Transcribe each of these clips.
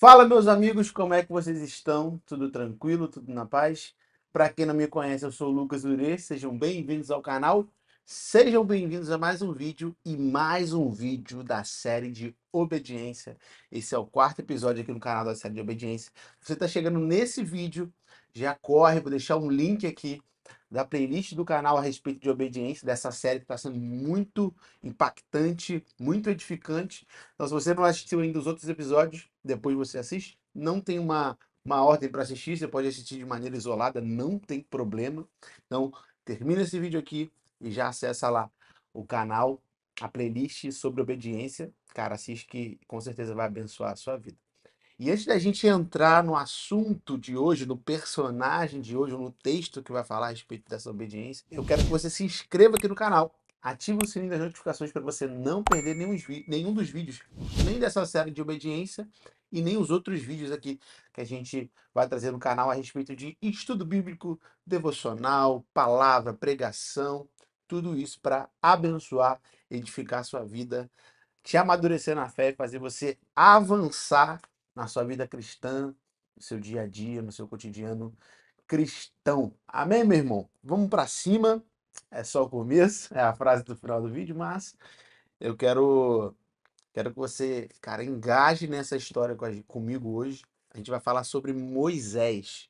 Fala, meus amigos, como é que vocês estão? Tudo tranquilo? Tudo na paz? Para quem não me conhece, eu sou o Lucas Ure, sejam bem-vindos ao canal, sejam bem-vindos a mais um vídeo e mais um vídeo da série de obediência. Esse é o quarto episódio aqui no canal da série de obediência. Você está chegando nesse vídeo, já corre, vou deixar um link aqui da playlist do canal a respeito de obediência, dessa série que está sendo muito impactante, muito edificante. Então, se você não assistiu ainda os outros episódios, depois você assiste. Não tem uma, uma ordem para assistir, você pode assistir de maneira isolada, não tem problema. Então, termina esse vídeo aqui e já acessa lá o canal, a playlist sobre obediência. Cara, assiste que com certeza vai abençoar a sua vida. E antes da gente entrar no assunto de hoje, no personagem de hoje, no texto que vai falar a respeito dessa obediência, eu quero que você se inscreva aqui no canal. Ative o sininho das notificações para você não perder nenhum, nenhum dos vídeos, nem dessa série de obediência e nem os outros vídeos aqui que a gente vai trazer no canal a respeito de estudo bíblico, devocional, palavra, pregação, tudo isso para abençoar, edificar a sua vida, te amadurecer na fé e fazer você avançar na sua vida cristã, no seu dia a dia, no seu cotidiano cristão. Amém, meu irmão? Vamos para cima. É só o começo, é a frase do final do vídeo, mas eu quero quero que você, cara, engaje nessa história comigo hoje. A gente vai falar sobre Moisés.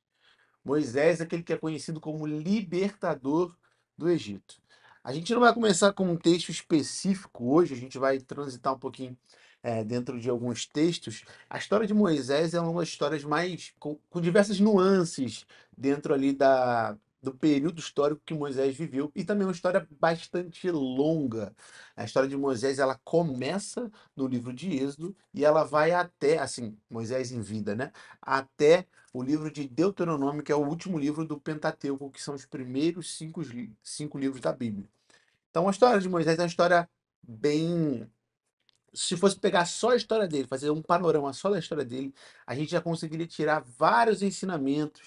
Moisés é aquele que é conhecido como libertador do Egito. A gente não vai começar com um texto específico hoje, a gente vai transitar um pouquinho é, dentro de alguns textos, a história de Moisés é uma das histórias mais com, com diversas nuances dentro ali da, do período histórico que Moisés viveu e também é uma história bastante longa. A história de Moisés ela começa no livro de Êxodo e ela vai até, assim, Moisés em vida, né? Até o livro de Deuteronômio, que é o último livro do Pentateuco, que são os primeiros cinco, cinco livros da Bíblia. Então a história de Moisés é uma história bem se fosse pegar só a história dele, fazer um panorama só da história dele, a gente já conseguiria tirar vários ensinamentos,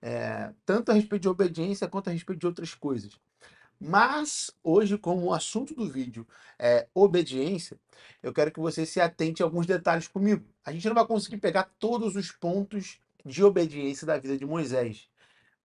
é, tanto a respeito de obediência quanto a respeito de outras coisas. Mas hoje, como o assunto do vídeo é obediência, eu quero que você se atente a alguns detalhes comigo. A gente não vai conseguir pegar todos os pontos de obediência da vida de Moisés,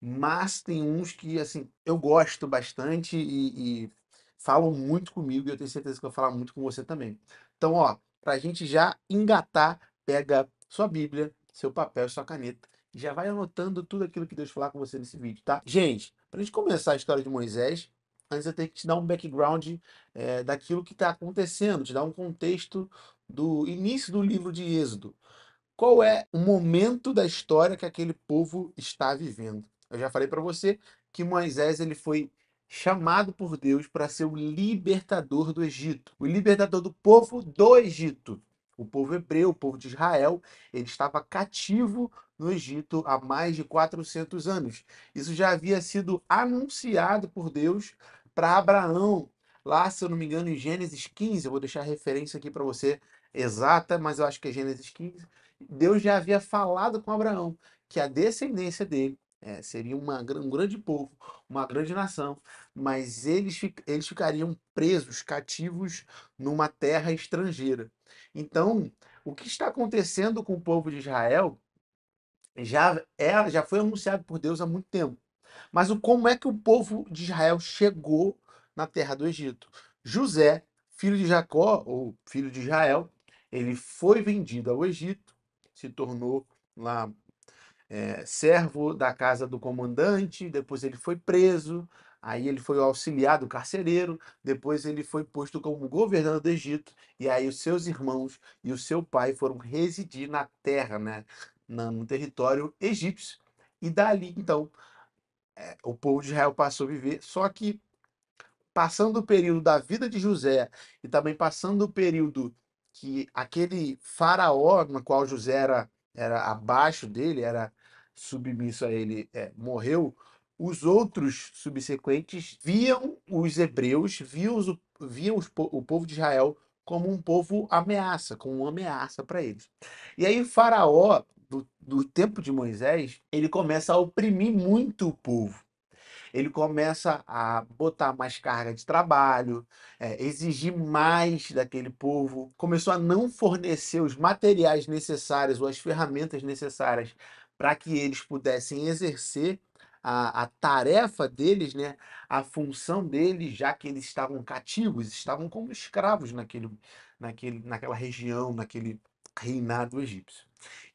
mas tem uns que assim eu gosto bastante e, e falam muito comigo e eu tenho certeza que eu vou falar muito com você também. Então, ó, para a gente já engatar, pega sua Bíblia, seu papel sua caneta. E já vai anotando tudo aquilo que Deus falar com você nesse vídeo, tá? Gente, para a gente começar a história de Moisés, antes eu tenho que te dar um background é, daquilo que está acontecendo, te dar um contexto do início do livro de Êxodo. Qual é o momento da história que aquele povo está vivendo? Eu já falei para você que Moisés ele foi chamado por Deus para ser o libertador do Egito, o libertador do povo do Egito. O povo hebreu, o povo de Israel, ele estava cativo no Egito há mais de 400 anos. Isso já havia sido anunciado por Deus para Abraão, lá, se eu não me engano, em Gênesis 15, eu vou deixar a referência aqui para você exata, mas eu acho que é Gênesis 15. Deus já havia falado com Abraão que a descendência dele é, seria uma, um grande povo, uma grande nação, mas eles, eles ficariam presos, cativos numa terra estrangeira. Então, o que está acontecendo com o povo de Israel já, é, já foi anunciado por Deus há muito tempo. Mas o, como é que o povo de Israel chegou na terra do Egito? José, filho de Jacó, ou filho de Israel, ele foi vendido ao Egito, se tornou lá é, servo da casa do comandante, depois ele foi preso, aí ele foi auxiliado carcereiro, depois ele foi posto como governador do Egito, e aí os seus irmãos e o seu pai foram residir na terra, né, no território egípcio. E dali, então, é, o povo de Israel passou a viver, só que passando o período da vida de José e também passando o período que aquele faraó no qual José era, era abaixo dele, era submisso a ele é, morreu, os outros subsequentes viam os hebreus, viam, os, viam os, o povo de Israel como um povo ameaça, como uma ameaça para eles. E aí Faraó, do, do tempo de Moisés, ele começa a oprimir muito o povo ele começa a botar mais carga de trabalho, é, exigir mais daquele povo, começou a não fornecer os materiais necessários ou as ferramentas necessárias para que eles pudessem exercer a, a, tarefa deles, né, a função deles, já que eles estavam cativos, estavam como escravos naquele, naquele, naquela região, naquele reinado egípcio.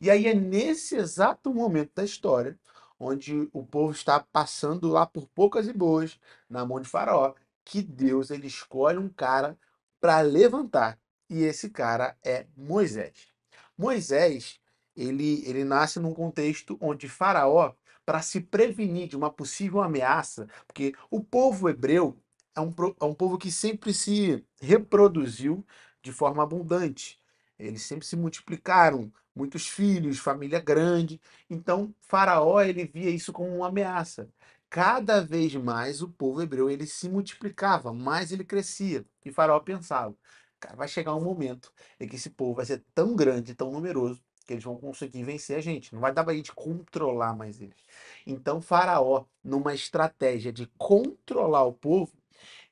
E aí é nesse exato momento da história onde o povo está passando lá por poucas e boas na mão de Faraó, que Deus ele escolhe um cara para levantar. E esse cara é Moisés. Moisés, ele, ele nasce num contexto onde Faraó, para se prevenir de uma possível ameaça, porque o povo hebreu é um, é um povo que sempre se reproduziu de forma abundante. Eles sempre se multiplicaram, muitos filhos, família grande. Então, Faraó ele via isso como uma ameaça. Cada vez mais o povo hebreu ele se multiplicava, mais ele crescia. E Faraó pensava: cara, vai chegar um momento em que esse povo vai ser tão grande, tão numeroso, que eles vão conseguir vencer a gente. Não vai dar para a gente controlar mais eles. Então, Faraó, numa estratégia de controlar o povo,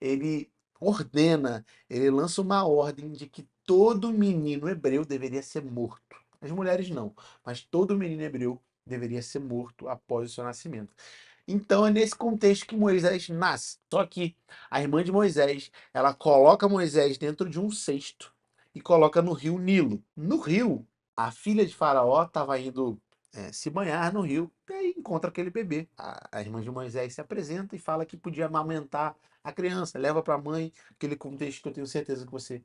ele ordena, ele lança uma ordem de que todo menino hebreu deveria ser morto. As mulheres não, mas todo menino hebreu deveria ser morto após o seu nascimento. Então é nesse contexto que Moisés nasce. Só que a irmã de Moisés, ela coloca Moisés dentro de um cesto e coloca no rio Nilo. No rio, a filha de Faraó estava indo é, se banhar no rio e aí encontra aquele bebê. A, a, irmã de Moisés se apresenta e fala que podia amamentar a criança, leva para a mãe, aquele contexto que eu tenho certeza que você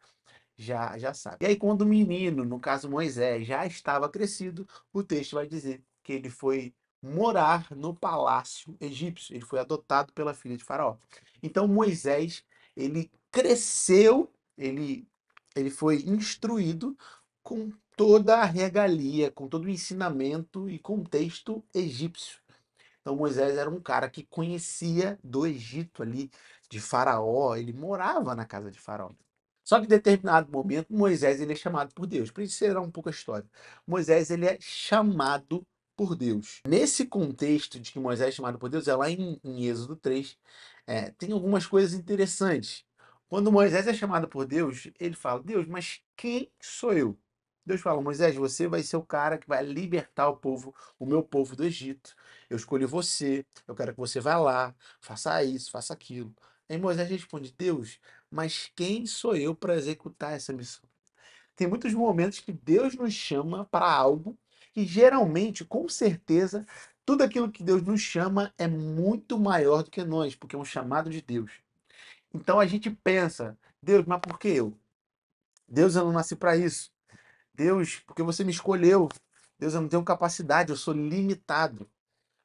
já, já sabe. E aí, quando o menino, no caso Moisés, já estava crescido, o texto vai dizer que ele foi morar no palácio egípcio. Ele foi adotado pela filha de Faraó. Então, Moisés, ele cresceu, ele, ele foi instruído com toda a regalia, com todo o ensinamento e contexto egípcio. Então Moisés era um cara que conhecia do Egito ali, de Faraó, ele morava na casa de Faraó. Só que em determinado momento Moisés ele é chamado por Deus. Para encerrar um pouco a história, Moisés ele é chamado por Deus. Nesse contexto de que Moisés é chamado por Deus, é lá em, em Êxodo 3, é, tem algumas coisas interessantes. Quando Moisés é chamado por Deus, ele fala: Deus, mas quem sou eu? Deus fala: Moisés, você vai ser o cara que vai libertar o povo, o meu povo do Egito. Eu escolhi você, eu quero que você vá lá, faça isso, faça aquilo. Aí Moisés responde: Deus, mas quem sou eu para executar essa missão? Tem muitos momentos que Deus nos chama para algo e geralmente, com certeza, tudo aquilo que Deus nos chama é muito maior do que nós, porque é um chamado de Deus. Então a gente pensa, Deus, mas por que eu? Deus, eu não nasci para isso. Deus, porque você me escolheu. Deus, eu não tenho capacidade, eu sou limitado.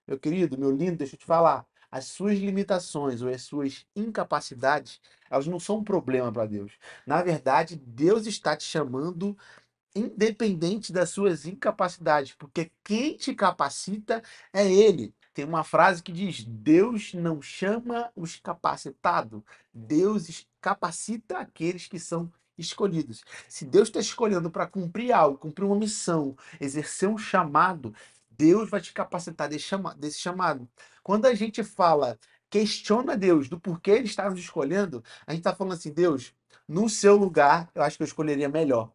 Meu querido, meu lindo, deixa eu te falar. As suas limitações ou as suas incapacidades, elas não são um problema para Deus. Na verdade, Deus está te chamando independente das suas incapacidades, porque quem te capacita é Ele. Tem uma frase que diz: Deus não chama os capacitados, Deus capacita aqueles que são escolhidos. Se Deus está escolhendo para cumprir algo, cumprir uma missão, exercer um chamado, Deus vai te capacitar desse chamado. Quando a gente fala, questiona Deus do porquê ele está nos escolhendo, a gente está falando assim, Deus, no seu lugar, eu acho que eu escolheria melhor.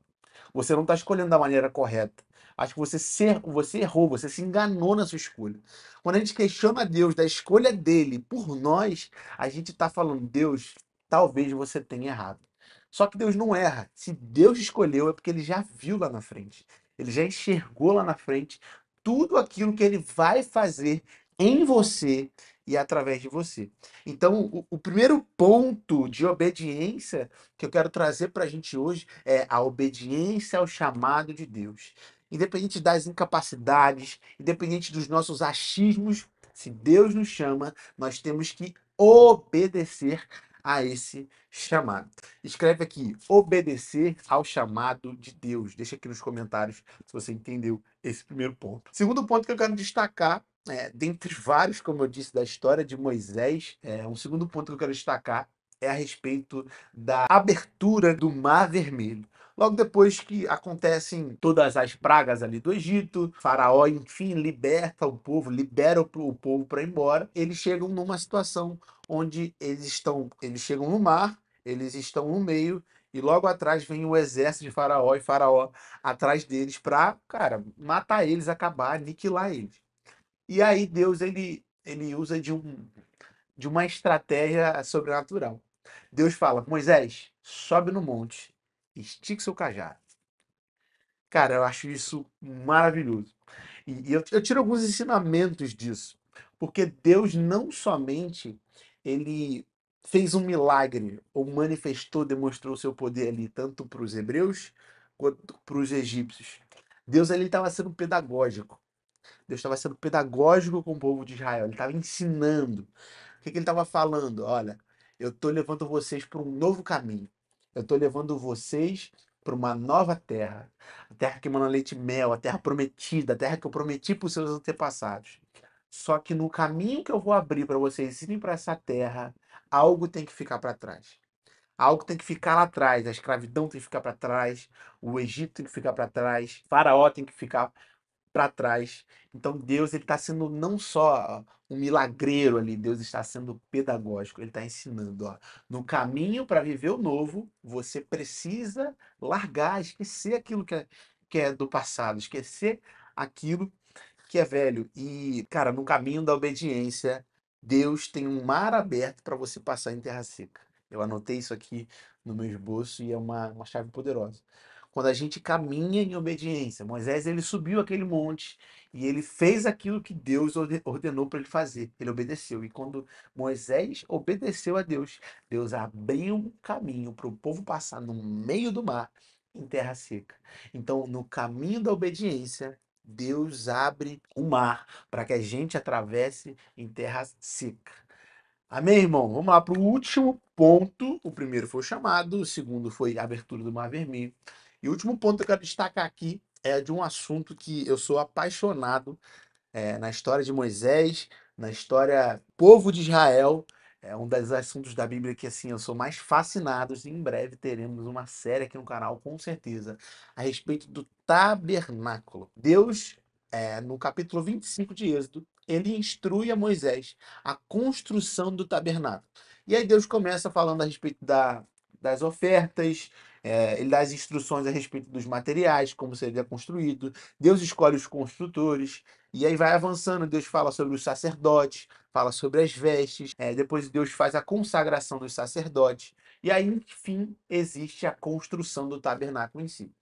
Você não está escolhendo da maneira correta. Acho que você, ser, você errou, você se enganou na sua escolha. Quando a gente questiona Deus da escolha dele por nós, a gente está falando, Deus, talvez você tenha errado. Só que Deus não erra. Se Deus escolheu, é porque ele já viu lá na frente. Ele já enxergou lá na frente tudo aquilo que ele vai fazer em você e através de você. Então, o, o primeiro ponto de obediência que eu quero trazer para a gente hoje é a obediência ao chamado de Deus. Independente das incapacidades, independente dos nossos achismos, se Deus nos chama, nós temos que obedecer a esse chamado. Escreve aqui, obedecer ao chamado de Deus. Deixa aqui nos comentários se você entendeu esse primeiro ponto. Segundo ponto que eu quero destacar é, dentre vários, como eu disse, da história de Moisés, é, um segundo ponto que eu quero destacar é a respeito da abertura do Mar Vermelho logo depois que acontecem todas as pragas ali do Egito, Faraó, enfim, liberta o povo, libera o povo para ir embora. Eles chegam numa situação onde eles estão, eles chegam no mar, eles estão no meio e logo atrás vem o exército de Faraó e Faraó atrás deles para, cara, matar eles, acabar, aniquilar eles. E aí Deus ele ele usa de um de uma estratégia sobrenatural. Deus fala: "Moisés, sobe no monte Estique seu cajado. Cara, eu acho isso maravilhoso. E, eu, eu tiro alguns ensinamentos disso. Porque Deus não somente ele fez um milagre, ou manifestou, demonstrou o seu poder ali, tanto para os hebreus quanto para os egípcios. Deus ali estava sendo pedagógico. Deus estava sendo pedagógico com o povo de Israel. Ele estava ensinando. O que, que ele estava falando? Olha, eu estou levando vocês para um novo caminho. Eu estou levando vocês para uma nova terra. A terra que leite e mel, a terra prometida, a terra que eu prometi para os seus antepassados. Só que no caminho que eu vou abrir para vocês irem para essa terra, algo tem que ficar para trás. Algo tem que ficar lá atrás. A escravidão tem que ficar para trás. O Egito tem que ficar para trás. Faraó tem que ficar para trás. Então Deus ele está sendo não só um milagreiro ali, Deus está sendo pedagógico, ele está ensinando. Ó, no caminho para viver o novo, você precisa largar, esquecer aquilo que é, que é do passado, esquecer aquilo que é velho. E, cara, no caminho da obediência, Deus tem um mar aberto para você passar em terra seca. Eu anotei isso aqui no meu esboço e é uma, uma chave poderosa quando a gente caminha em obediência. Moisés ele subiu aquele monte e ele fez aquilo que Deus ordenou para ele fazer. Ele obedeceu. E quando Moisés obedeceu a Deus, Deus abriu um caminho para o povo passar no meio do mar em terra seca. Então, no caminho da obediência, Deus abre o mar para que a gente atravesse em terra seca. Amém, irmão? Vamos lá para o último ponto. O primeiro foi o chamado, o segundo foi a abertura do Mar Vermelho. E o último ponto que eu quero destacar aqui é de um assunto que eu sou apaixonado é, na história de Moisés, na história povo de Israel. É um dos assuntos da Bíblia que assim eu sou mais fascinado. E em breve teremos uma série aqui no canal, com certeza, a respeito do tabernáculo. Deus, é, no capítulo 25 de Êxodo, ele instrui a Moisés a construção do tabernáculo. E aí Deus começa falando a respeito da, das ofertas, é, ele dá as instruções a respeito dos materiais, como seria construído. Deus escolhe os construtores. E aí vai avançando. Deus fala sobre os sacerdotes, fala sobre as vestes. É, depois Deus faz a consagração dos sacerdotes. E aí, enfim, existe a construção do tabernáculo em si.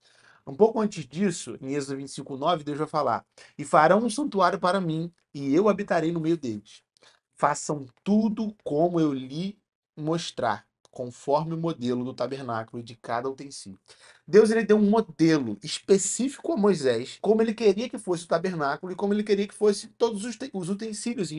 Um pouco antes disso, em Êxodo 25, 9, Deus vai falar: E farão um santuário para mim, e eu habitarei no meio deles. Façam tudo como eu lhe mostrar conforme o modelo do tabernáculo e de cada utensílio. Deus ele deu um modelo específico a Moisés, como ele queria que fosse o tabernáculo e como ele queria que fosse todos os, os utensílios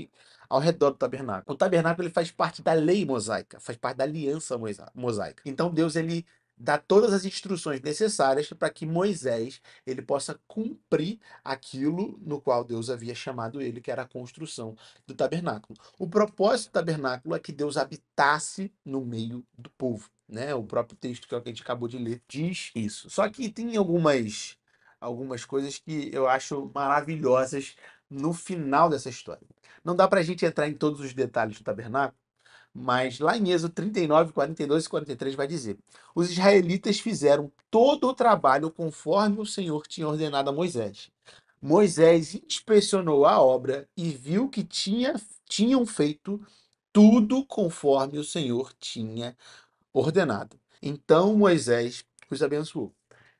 ao redor do tabernáculo. O tabernáculo ele faz parte da lei mosaica, faz parte da aliança mosaica. Então Deus ele dá todas as instruções necessárias para que Moisés ele possa cumprir aquilo no qual Deus havia chamado ele, que era a construção do tabernáculo. O propósito do tabernáculo é que Deus habitasse no meio do povo, né? O próprio texto que a gente acabou de ler diz isso. Só que tem algumas algumas coisas que eu acho maravilhosas no final dessa história. Não dá para a gente entrar em todos os detalhes do tabernáculo, mas lá em Êxodo 39, 42 e 43 vai dizer: Os israelitas fizeram todo o trabalho conforme o Senhor tinha ordenado a Moisés. Moisés inspecionou a obra e viu que tinha, tinham feito tudo conforme o Senhor tinha ordenado. Então Moisés os abençoou.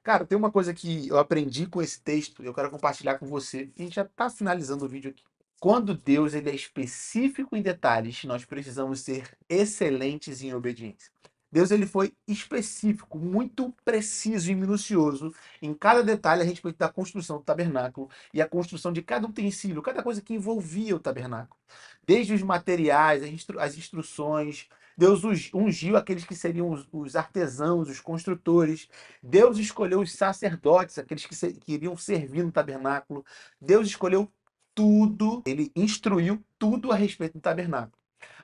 Cara, tem uma coisa que eu aprendi com esse texto e eu quero compartilhar com você. A gente já está finalizando o vídeo aqui. Quando Deus ele é específico em detalhes, nós precisamos ser excelentes em obediência. Deus ele foi específico, muito preciso e minucioso em cada detalhe a respeito da construção do tabernáculo e a construção de cada utensílio, cada coisa que envolvia o tabernáculo. Desde os materiais, as, instru as instruções, Deus ungiu aqueles que seriam os, os, artesãos, os construtores. Deus escolheu os sacerdotes, aqueles que, que iriam servir no tabernáculo. Deus escolheu tudo, ele instruiu tudo a respeito do tabernáculo.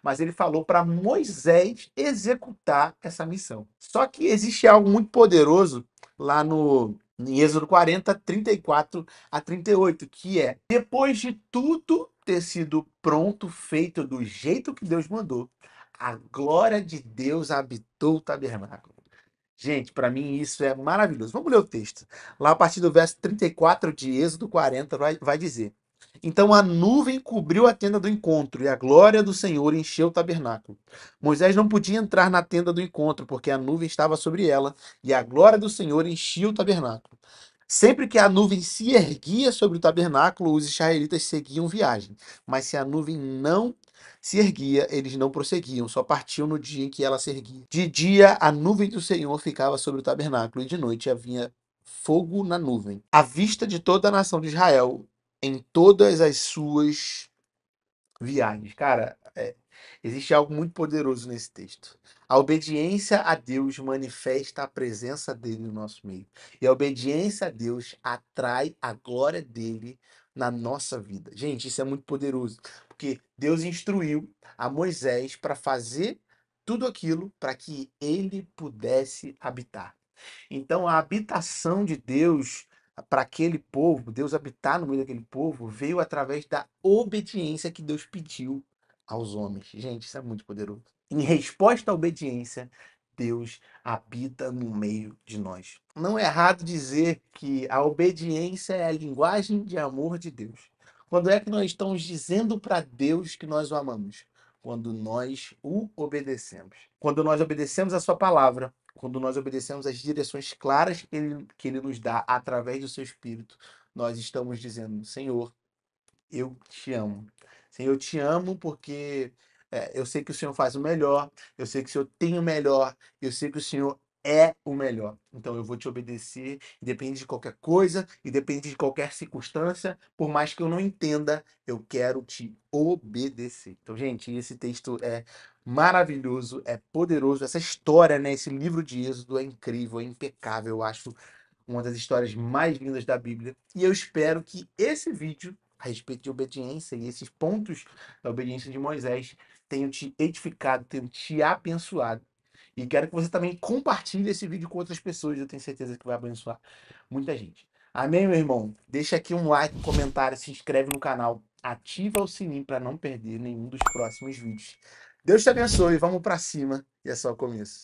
Mas ele falou para Moisés executar essa missão. Só que existe algo muito poderoso lá no em Êxodo 40, 34 a 38, que é depois de tudo ter sido pronto, feito do jeito que Deus mandou, a glória de Deus habitou o tabernáculo. Gente, para mim isso é maravilhoso. Vamos ler o texto. Lá a partir do verso 34 de Êxodo 40 vai, vai dizer: então a nuvem cobriu a tenda do encontro, e a glória do Senhor encheu o tabernáculo. Moisés não podia entrar na tenda do encontro, porque a nuvem estava sobre ela, e a glória do Senhor enchia o tabernáculo. Sempre que a nuvem se erguia sobre o tabernáculo, os israelitas seguiam viagem. Mas se a nuvem não se erguia, eles não prosseguiam, só partiam no dia em que ela se erguia. De dia, a nuvem do Senhor ficava sobre o tabernáculo, e de noite havia fogo na nuvem. À vista de toda a nação de Israel, em todas as suas hum. viagens. Cara, é, existe algo muito poderoso nesse texto. A obediência a Deus manifesta a presença dele no nosso meio. E a obediência a Deus atrai a glória dele na nossa vida. Gente, isso é muito poderoso, porque Deus instruiu a Moisés para fazer tudo aquilo para que ele pudesse habitar. Então, a habitação de Deus para aquele povo, Deus habitar no meio daquele povo, veio através da obediência que Deus pediu aos homens. Gente, isso é muito poderoso. Em resposta à obediência, Deus habita no meio de nós. Não é errado dizer que a obediência é a linguagem de amor de Deus. Quando é que nós estamos dizendo para Deus que nós o amamos? Quando nós o obedecemos. Quando nós obedecemos a sua palavra, quando nós obedecemos as direções claras que ele, que ele nos dá através do seu Espírito, nós estamos dizendo: Senhor, eu te amo. Senhor, eu te amo porque é, eu sei que o Senhor faz o melhor, eu sei que o Senhor tem o melhor, eu sei que o Senhor é o melhor. Então eu vou te obedecer, independe de qualquer coisa, independente de qualquer circunstância, por mais que eu não entenda, eu quero te obedecer. Então, gente, esse texto é maravilhoso, é poderoso. Essa história, né? Esse livro de Êxodo é incrível, é impecável. Eu acho uma das histórias mais lindas da Bíblia. E eu espero que esse vídeo a respeito de obediência e esses pontos da obediência de Moisés tenham te edificado, tenham te abençoado. E quero que você também compartilhe esse vídeo com outras pessoas. Eu tenho certeza que vai abençoar muita gente. Amém, meu irmão? Deixa aqui um like, um comentário, se inscreve no canal, ativa o sininho para não perder nenhum dos próximos vídeos. Deus te abençoe, vamos para cima e é só o começo.